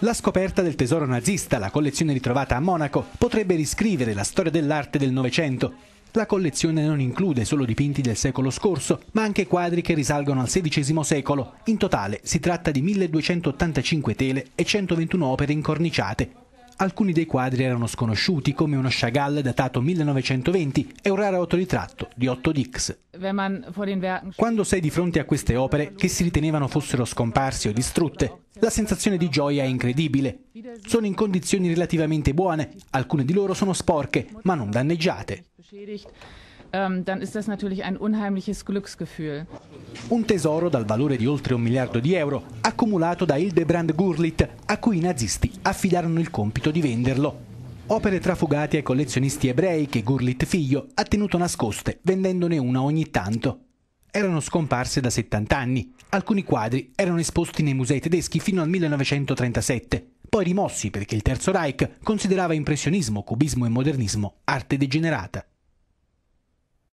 La scoperta del tesoro nazista, la collezione ritrovata a Monaco, potrebbe riscrivere la storia dell'arte del Novecento. La collezione non include solo dipinti del secolo scorso, ma anche quadri che risalgono al XVI secolo. In totale si tratta di 1285 tele e 121 opere incorniciate, Alcuni dei quadri erano sconosciuti, come uno Chagall datato 1920 e un raro autoritratto di Otto Dix. Quando sei di fronte a queste opere, che si ritenevano fossero scomparse o distrutte, la sensazione di gioia è incredibile. Sono in condizioni relativamente buone, alcune di loro sono sporche, ma non danneggiate. Ähm, dann ist das natürlich ein unheimliches Glücksgefühl un tesoro dal valore di oltre un miliardo di euro accumulato da Hildebrand Gurlitt, a cui i nazisti affidarono il compito di venderlo. Opere trafugate ai collezionisti ebrei che Gurlitt figlio ha tenuto nascoste, vendendone una ogni tanto. Erano scomparse da 70 anni. Alcuni quadri erano esposti nei musei tedeschi fino al 1937, poi rimossi perché il Terzo Reich considerava impressionismo, cubismo e modernismo arte degenerata.